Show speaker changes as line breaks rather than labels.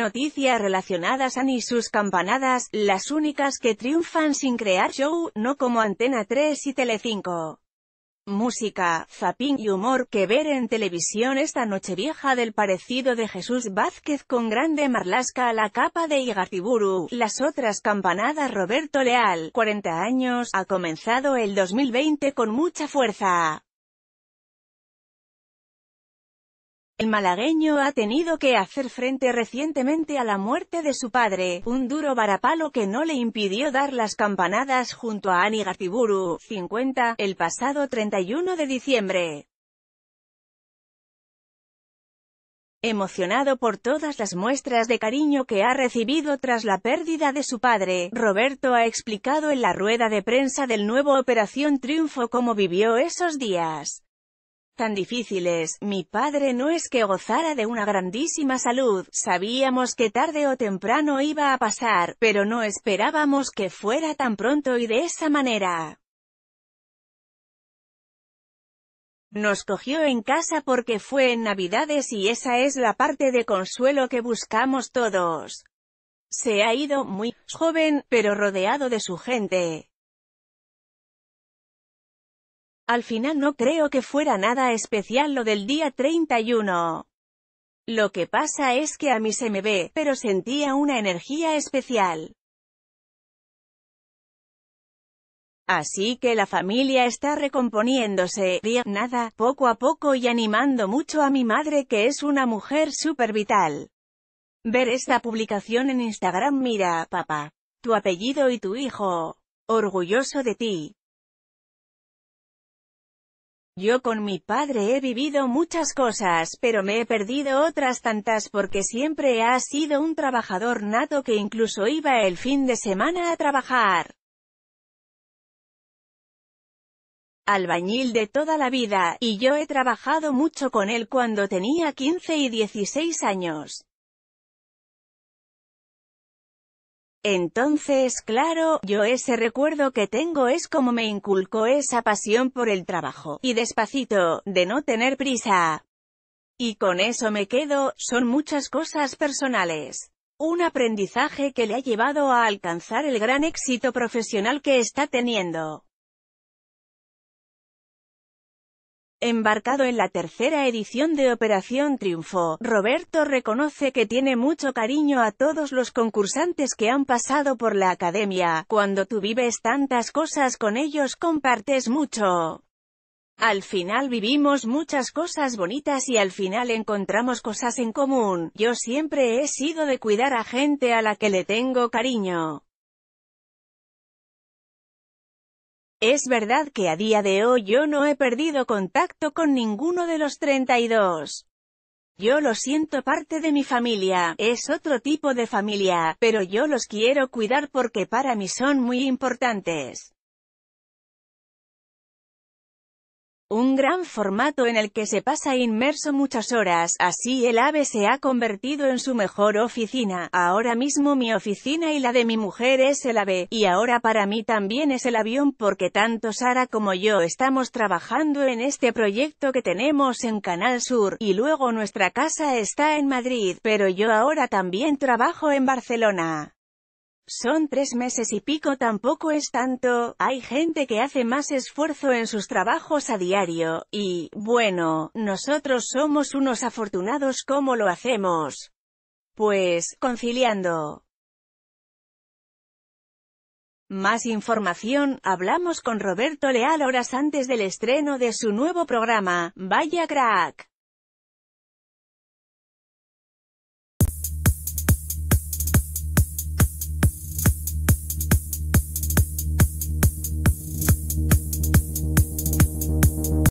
Noticias relacionadas a ni sus campanadas, las únicas que triunfan sin crear show, no como Antena 3 y Telecinco. Música, zapín y humor, que ver en televisión esta noche vieja del parecido de Jesús Vázquez con Grande Marlasca a la capa de Igartiburu, las otras campanadas Roberto Leal, 40 años, ha comenzado el 2020 con mucha fuerza. El malagueño ha tenido que hacer frente recientemente a la muerte de su padre, un duro varapalo que no le impidió dar las campanadas junto a Ani Gartiburu, 50, el pasado 31 de diciembre. Emocionado por todas las muestras de cariño que ha recibido tras la pérdida de su padre, Roberto ha explicado en la rueda de prensa del nuevo Operación Triunfo cómo vivió esos días tan difíciles. Mi padre no es que gozara de una grandísima salud, sabíamos que tarde o temprano iba a pasar, pero no esperábamos que fuera tan pronto y de esa manera. Nos cogió en casa porque fue en Navidades y esa es la parte de consuelo que buscamos todos. Se ha ido muy joven, pero rodeado de su gente. Al final no creo que fuera nada especial lo del día 31. Lo que pasa es que a mí se me ve, pero sentía una energía especial. Así que la familia está recomponiéndose, bien, nada, poco a poco y animando mucho a mi madre que es una mujer súper vital. Ver esta publicación en Instagram mira, papá, tu apellido y tu hijo, orgulloso de ti. Yo con mi padre he vivido muchas cosas, pero me he perdido otras tantas porque siempre ha sido un trabajador nato que incluso iba el fin de semana a trabajar. albañil de toda la vida, y yo he trabajado mucho con él cuando tenía 15 y 16 años. Entonces, claro, yo ese recuerdo que tengo es como me inculcó esa pasión por el trabajo, y despacito, de no tener prisa. Y con eso me quedo, son muchas cosas personales. Un aprendizaje que le ha llevado a alcanzar el gran éxito profesional que está teniendo. Embarcado en la tercera edición de Operación Triunfo, Roberto reconoce que tiene mucho cariño a todos los concursantes que han pasado por la academia. Cuando tú vives tantas cosas con ellos compartes mucho. Al final vivimos muchas cosas bonitas y al final encontramos cosas en común. Yo siempre he sido de cuidar a gente a la que le tengo cariño. Es verdad que a día de hoy yo no he perdido contacto con ninguno de los 32. Yo lo siento parte de mi familia, es otro tipo de familia, pero yo los quiero cuidar porque para mí son muy importantes. un gran formato en el que se pasa inmerso muchas horas, así el AVE se ha convertido en su mejor oficina, ahora mismo mi oficina y la de mi mujer es el AVE, y ahora para mí también es el avión porque tanto Sara como yo estamos trabajando en este proyecto que tenemos en Canal Sur, y luego nuestra casa está en Madrid, pero yo ahora también trabajo en Barcelona. Son tres meses y pico tampoco es tanto, hay gente que hace más esfuerzo en sus trabajos a diario, y, bueno, nosotros somos unos afortunados como lo hacemos. Pues, conciliando. Más información, hablamos con Roberto Leal horas antes del estreno de su nuevo programa, Vaya Crack.